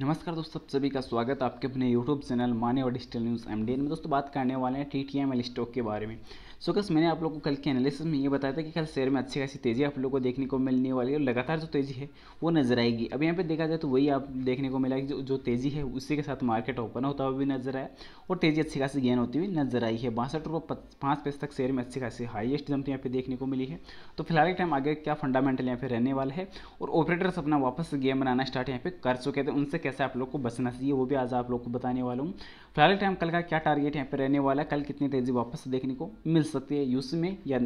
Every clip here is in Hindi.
नमस्कार दोस्तों सभी का स्वागत है आपके अपने यूट्यूब चैनल माने और डिजिटल न्यूज़ एम में दोस्तों बात करने वाले हैं T T M L stock के बारे में सो कस मैंने आप लोग को कल के एनालिसिस में ये बताया था कि कल शेयर में अच्छी खासी तेज़ी आप लोग को देखने को मिलने वाली है और लगातार जो तेज़ी है वो नजर आएगी अब यहाँ पे देखा जाए तो वही आप देखने को मिला कि जो, जो तेज़ी है उसी के साथ मार्केट ओपन होता हुआ भी नजर आया और तेज़ी अच्छी खासी गेन होती हुई नजर आई है बासठ रुपये पाँच पैसे तक शेयर में अच्छी खासी हाइएस्ट जमती यहाँ पे देखने को मिली है तो फिलहाल के टाइम आगे क्या फंडामेंटल यहाँ पे रहने वाला है और ऑपरेटर्स अपना वापस गेम बनाना स्टार्ट यहाँ पे कर चुके थे उनसे कैसे आप लोग को बचना चाहिए वो भी आज आप लोग को बताने वाला हूँ फिलहाल के टाइम कल का क्या टारगेट यहाँ पे रहने वाला है कल कितनी तेज़ी वापस देखने को मिल सकती है यूसी में या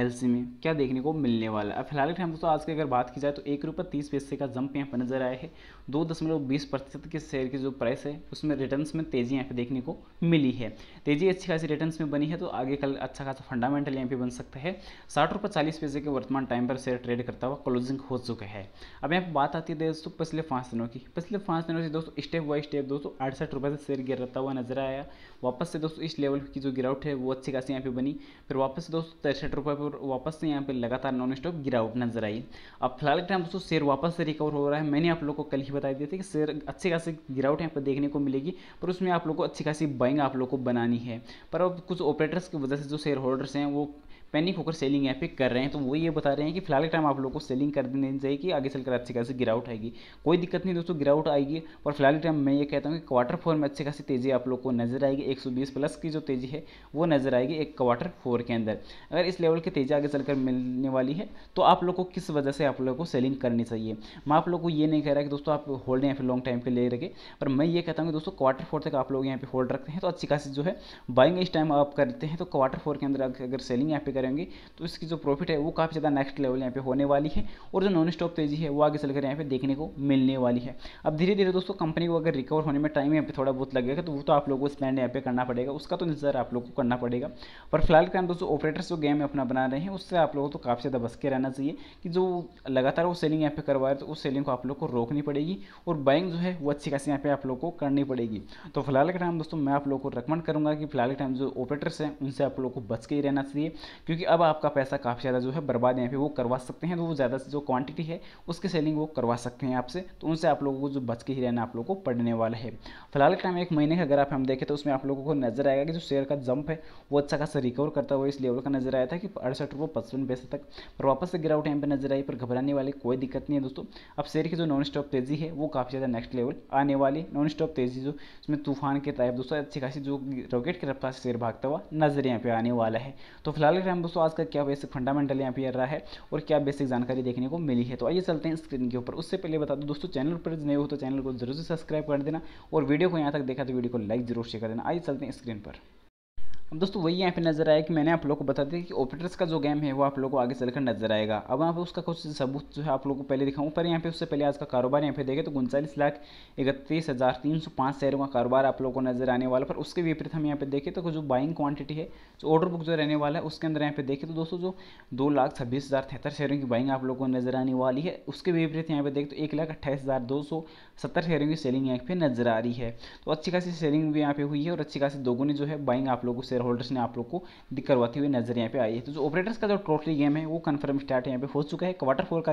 एलसी में क्या देखने को मिलने वाला है फिलहाल हम दोस्तों आज की अगर बात की जाए तो एक रुपये तीस पैसे का जंप यहाँ पर नजर आया है दो दशमलव बीस प्रतिशत के शेयर की जो प्राइस है उसमें रिटर्न्स में तेज़ी यहाँ पे देखने को मिली है तेज़ी अच्छी खासी रिटर्न में बनी है तो आगे कल अच्छा खासा फंडामेंटल यहाँ पर बन सकता है साठ रुपये चालीस पैसे के वर्तमान टाइम पर शेयर ट्रेड करता हुआ क्लोजिंग हो चुका है अब यहाँ पर बात आती है दोस्तों पिछले पाँच दिनों की पिछले पाँच दिनों से दोस्तों स्टेप बाई स्टेप दोस्तों अड़सठ से शेयर गिरता हुआ नजर आया वापस से दोस्तों इस लेवल की जो गिरावट है वो अच्छी खासी यहाँ पे बनी फिर वापस दोस्तों तिरसठ रुपये पर वापस से यहाँ पे लगातार नॉन स्टॉप गिरावट नजर आई अब फिलहाल के टाइम दोस्तों शेयर वापस से रिकवर हो रहा है मैंने आप लोग को कल ही बता दिया था कि शेयर अच्छी खासी गिरावट यहाँ पर देखने को मिलेगी पर उसमें आप लोग को अच्छी खासी बाइंग आप लोग को बनानी है पर अब कुछ ऑपरेटर्स की वजह से जो शेयर होल्डर्स हैं वो पैनिक होकर सेलिंग यहाँ पे कर रहे हैं तो वो ये बता रहे हैं कि फिलहाल के टाइम आप लोगों को सेलिंग कर देनी चाहिए कि आगे चलकर अच्छी खासी गिरावट आएगी कोई दिक्कत नहीं दोस्तों गिरावट आएगी और फिलहाल के टाइम मैं ये कहता हूँ कि क्वार्टर फोर में अच्छी खासी तेज़ी आप लोग को नजर आएगी एक प्लस की जो तेज़ी है वो नजर आएगी एक क्वार्टर फोर के अंदर अगर इस लेवल की तेज़ी आगे चलकर मिलने वाली है तो आप लोग को किस वजह से आप लोग को सेलिंग करनी चाहिए मैं आप लोग को ये नहीं कह रहा कि दोस्तों आप होल्ड या फिर लॉन्ग टाइम के लिए रखें पर मैं ये कहता हूँ कि दोस्तों क्वार्टर फोर तक आप लोग यहाँ पे होल्ड रखते हैं तो अच्छी खासी जो है बाइंग इस टाइम आप करते हैं तो क्वार्टर फोर के अंदर अगर सेलिंग यहाँ पे करेंगे तो इसकी जो प्रॉफिट है वो काफ़ी ज़्यादा नेक्स्ट लेवल यहाँ पे होने वाली है और जो नॉन स्टॉप तेजी है वो आगे चलकर यहाँ पे देखने को मिलने वाली है अब धीरे धीरे दोस्तों कंपनी को अगर रिकवर होने में टाइम यहाँ पे थोड़ा बहुत लगेगा तो वो तो आप लोगों को स्पेंड यहाँ पे करना पड़ेगा उसका तो इंतजार आप लोग को करना पड़ेगा पर फिलहाल के दोस्तों ऑपरेटर्स जो गेम अपना बना रहे हैं उससे आप लोगों को तो काफ़ी ज़्यादा बस के रहना चाहिए कि जो लगातार वो सेलिंग यहाँ पे करवा रहे तो उस सेलिंग को आप लोग को रोकनी पड़ेगी और बाइंग जो है वो अच्छी खासी यहाँ पे आप लोग को करनी पड़ेगी तो फिलहाल के टाइम दोस्तों मैं आप लोग को रिकमेंड करूँगा कि फिलहाल के टाइम जो ऑपरेटर्स हैं उनसे आप लोग को बच के ही रहना चाहिए क्योंकि क्योंकि अब आपका पैसा काफ़ी ज़्यादा जो है बर्बाद यहाँ पे वो करवा सकते हैं तो वो ज़्यादा से जो क्वांटिटी है उसकी सेलिंग वो करवा सकते हैं आपसे तो उनसे आप लोगों को जो बच के ही रहना आप लोगों को पड़ने वाला है फिलहाल के टाइम एक महीने का अगर आप हम देखें तो उसमें आप लोगों को नजर आएगा कि जो शेयर का जंप है वो अच्छा खासा रिकवर करता हुआ इस लेवल का नजर आया था कि अड़सठ रुपये पचपन पैसे तक पर वापस से गिरावट यहाँ पर नजर आई पर घबराने वाली कोई दिक्कत नहीं है दोस्तों अब शेयर की जो नॉन स्टॉप तेजी है वो काफ़ी ज़्यादा नेक्स्ट लेवल आने वाली नॉन स्टॉप तेजी जो उसमें तूफान के टाइप दोस्तों अच्छी खासी जो रॉकेट की रफ्तार से शेयर भागता हुआ नजर यहाँ पर आने वाला है तो फिलहाल के टाइम दोस्तों आज का क्या बेसिक फंडामेंटल यहाँ पर रहा है और क्या बेसिक जानकारी देखने को मिली है तो आइए चलते हैं स्क्रीन के ऊपर उससे पहले बता दो दोस्तों चैनल पर नए हो तो चैनल को जरूर से सब्सक्राइब कर देना और वीडियो को यहाँ तक देखा तो वीडियो को लाइक जरूर शेयर कर देना आइए चलते हैं स्क्रीन पर अब दोस्तों वही यहाँ पे नज़र आया कि मैंने आप लोगों को बता दिया कि ऑपरेटर्स का जो गेम है वो आप लोगों को आगे चलकर नजर आएगा अब यहाँ पे उसका कुछ सबूत जो है आप लोगों को पहले दिखाऊँ पर यहाँ पे उससे पहले आज का कारोबार यहाँ पे देखें तो उनचालीस लाख इकतीस हज़ार तीन सौ पाँच शेयरों का कारोबार आप लोगों को नजर आने वाला पर उसके विपरीत हम यहाँ पे देखें तो जो बाइंग क्वान्टिटी है जो ऑर्डर बुक जो रहने वाला है उसके अंदर यहाँ पे देखें तो दोस्तों जो दो लाख छब्बीस हज़ार तिहत्तर शेयरों की बाइंग आप लोगों को नजर आने वाली है उसके विपरीत यहाँ पे देखें तो एक लाख अट्ठाईस हज़ार दो सौ सत्तर शेयरों की सेलिंग यहाँ पे नजर आ रही है तो अच्छी खासी सेलिंग भी यहाँ पे हुई है और अच्छी खासी दोगुनी जो है बाइंग आप लोगों से शेयर होल्डर्स ने आप लोग को दिक्कत करवाती हुई नजर यहाँ पे आई है तो जो ऑपरेटर्स का जो टोटली गेम है वो कन्फर्म स्टार्ट यहाँ पे हो चुका है क्वार्टर फोर का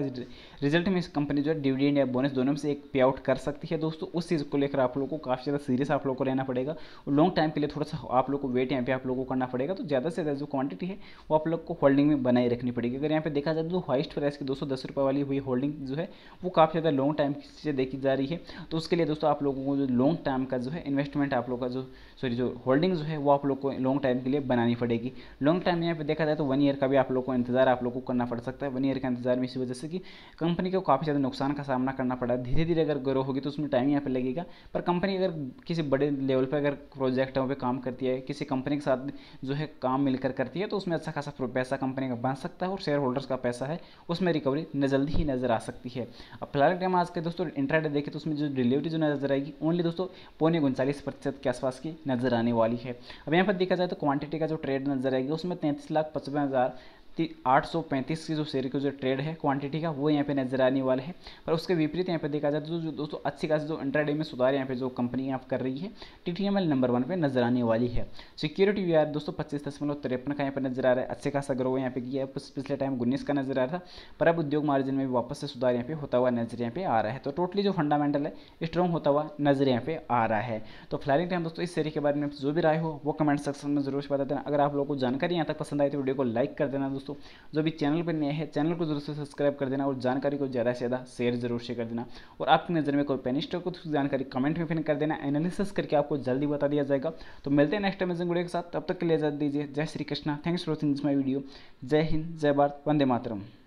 रिजल्ट में इस कंपनी जो है डिविडेंड या बोनस दोनों में से एक पे आउट कर सकती है दोस्तों उस चीज़ को लेकर आप लोग को काफ़ी ज़्यादा सीरियस आप लोग को रहना पड़ेगा और लॉन्ग टाइम के लिए थोड़ा सा आप लोग को वेट यहाँ पे आप लोग को करना पड़ेगा तो ज़्यादा से ज़्यादा जो क्वांटिटी है वो आप लोग को होल्डिंग में बनाए रखनी पड़ेगी अगर यहाँ पे देखा जाए तो हाइस्ट प्राइस की दो सौ वाली हुई होल्डिंग जो है वो काफ़ी ज़्यादा लॉन्ग टाइम से देखी जा रही है तो उसके लिए दोस्तों आप लोगों को जो लॉन्ग टाइम का जो है इन्वेस्टमेंट आप लोग का जो सॉरी जो होल्डिंग जो है वो आप लोग को लॉन्ग टाइम के लिए बनानी पड़ेगी लॉन्ग टाइम यहाँ पे देखा जाए तो वन ईयर का भी आप लोग को इंतजार आप लोग को करना पड़ सकता है वन ईयर का इंतजार में इसी वजह से कि कंपनी को काफ़ी ज़्यादा नुकसान का सामना करना पड़ा है धीरे धीरे अगर ग्रो होगी तो उसमें टाइम यहाँ पर लगेगा पर कंपनी अगर किसी बड़े लेवल पर अगर प्रोजेक्टों पर काम करती है किसी कंपनी के साथ जो है काम मिलकर करती है तो उसमें अच्छा खासा पैसा कंपनी का बन सकता है और शेयर होल्डर्स का पैसा है उसमें रिकवरी जल्दी ही नज़र आ सकती है अब फिलहाल टाइम आज के दोस्तों इंटरनेट देखें तो उसमें जो डिलीवरी जो नज़र आएगी ओनली दोस्तों पौने उनचालीस प्रतिशत के आसपास की नज़र आने वाली है अब यहाँ पर देखा जाए तो क्वांटिटी का जो ट्रेड नजर आएगी उसमें तैंतीस लाख पचपन हज़ार आठ सौ पैंतीस की जो शेयर की जो ट्रेड है क्वांटिटी का वो यहाँ पे नजर आने वाला है पर उसके विपरीत यहाँ पे देखा जाए तो जो दोस्तों अच्छी खासी जो इंटरडे में सुधार यहाँ पे जो कंपनी आप कर रही है टी नंबर वन पे नजर आने वाली है सिक्योरिटी वी दोस्तों पच्चीस दशमलव तिरपन का यहाँ पे नजर आ रहा है अच्छे खासा ग्रो यहाँ पे किया है पिछले टाइम उन्नीस का नजर आ रहा था पर अब उद्योग मार्जिन में वापस से सुधार यहाँ पे होता हुआ नजर यहाँ पे आ रहा है तो टोटली जो फंडामेंटल है स्ट्रॉन्ग होता हुआ नजर यहाँ पे आ रहा है तो फिलहाल टाइम दोस्तों इस शेयर के बारे में जो भी राय हो वो कमेंट सेक्शन में जरूर बता देना अगर आप लोग को जानकारी यहाँ तक पसंद आई तो वीडियो को लाइक कर देना दोस्तों जो भी चैनल पर नए हैं चैनल को जरूर से सब्सक्राइब कर देना और जानकारी को ज़्यादा से ज़्यादा शेयर जरूर से कर देना और आपकी नज़र में कोई पेनिस्टर स्टॉक को जानकारी कमेंट में फिर कर देना एनालिसिस करके आपको जल्दी बता दिया जाएगा तो मिलते हैं नेक्स्ट अमेजिंग वीडियो के साथ तब तक के लिए इजाजत दीजिए जय Shri Krishna thanks for watching this my video जय हिंद जय भारत वंदे मातरम